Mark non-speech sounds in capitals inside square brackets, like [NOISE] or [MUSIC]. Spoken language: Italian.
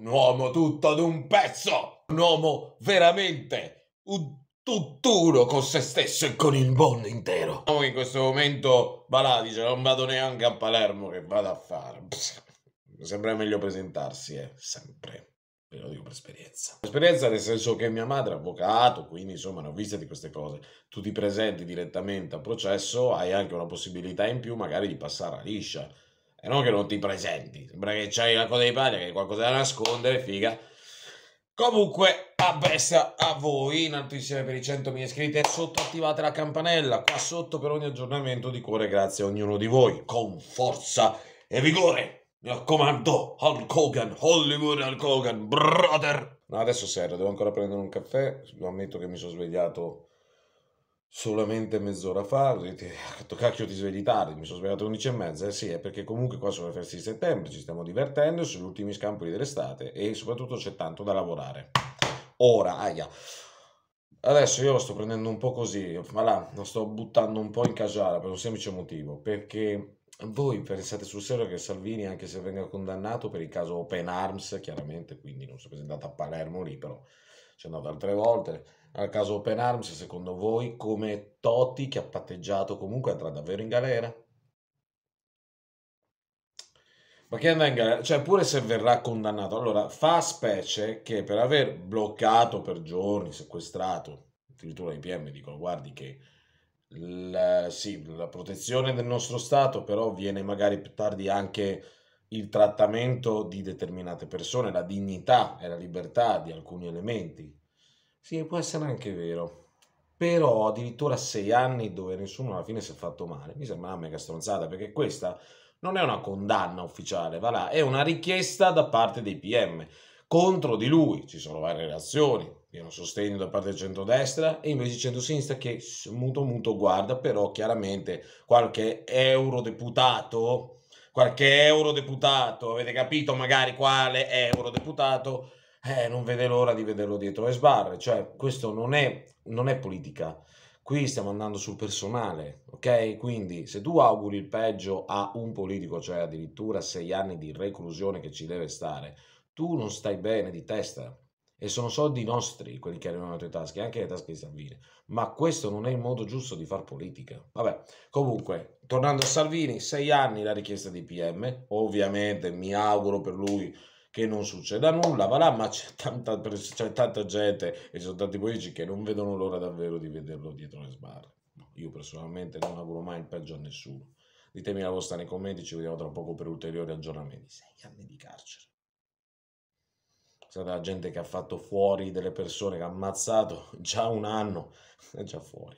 Un uomo tutto ad un pezzo. Un uomo veramente un tutt'uno con se stesso e con il mondo intero. Noi in questo momento, Baladice, non vado neanche a Palermo che vado a fare. Pss, sembra meglio presentarsi, eh, sempre. Ve lo dico per esperienza. Per esperienza nel senso che mia madre è avvocato, quindi insomma ne ho viste di queste cose. Tu ti presenti direttamente a processo, hai anche una possibilità in più magari di passare a liscia. E non che non ti presenti. Sembra che c'hai la cosa di paglia, che hai qualcosa da nascondere, figa. Comunque, a bestia a voi, in alto insieme per i 100.000 iscritti e sotto attivate la campanella, qua sotto per ogni aggiornamento di cuore grazie a ognuno di voi, con forza e vigore. Mi raccomando, Hulk Hogan, Hollywood Hulk Hogan, brother! No, adesso serve, devo ancora prendere un caffè, ammetto che mi sono svegliato solamente mezz'ora fa, dite, [LAUGHS] cacchio ti svegli tardi, mi sono svegliato alle 11 e mezza, eh sì, è perché comunque qua sono le feste di settembre, ci stiamo divertendo, sono gli ultimi scampoli dell'estate e soprattutto c'è tanto da lavorare. Ora, aia. Adesso io lo sto prendendo un po' così, ma là, lo sto buttando un po' in cagiara per un semplice motivo, perché voi pensate sul serio che Salvini, anche se venga condannato per il caso Open Arms, chiaramente, quindi non so se è andato a Palermo lì, però ci sono andato altre volte. Al caso Open Arms, secondo voi, come Totti che ha patteggiato comunque andrà davvero in galera? Ma che andrà in galera? Cioè, pure se verrà condannato. Allora, fa specie che per aver bloccato per giorni, sequestrato, addirittura i PM dicono, guardi che la, sì, la protezione del nostro Stato però viene magari più tardi anche il trattamento di determinate persone, la dignità e la libertà di alcuni elementi. Sì, può essere anche vero. Però addirittura sei anni dove nessuno alla fine si è fatto male, mi sembra una mega stronzata, perché questa non è una condanna ufficiale, va là, è una richiesta da parte dei PM contro di lui. Ci sono varie reazioni, pieno sostegno da parte del centrodestra e invece il centrosinistra che muto muto guarda, però chiaramente qualche eurodeputato qualche eurodeputato, avete capito magari quale eurodeputato, eh, non vede l'ora di vederlo dietro le sbarre. Cioè, questo non è, non è politica. Qui stiamo andando sul personale, ok? Quindi se tu auguri il peggio a un politico, cioè addirittura sei anni di reclusione che ci deve stare, tu non stai bene di testa e sono soldi nostri quelli che arrivano alle tue tasche, anche le tasche di Salvini. Ma questo non è il modo giusto di fare politica. Vabbè, comunque, tornando a Salvini, sei anni la richiesta di PM, ovviamente mi auguro per lui che non succeda nulla, va là, ma c'è tanta, c'è tanta gente e ci sono tanti politici che non vedono l'ora davvero di vederlo dietro le sbarre. Io personalmente non auguro mai il peggio a nessuno. Ditemi la vostra nei commenti, ci vediamo tra poco per ulteriori aggiornamenti. Sei anni di carcere sarà della gente che ha fatto fuori delle persone, che ha ammazzato già un anno, è [LAUGHS] già fuori.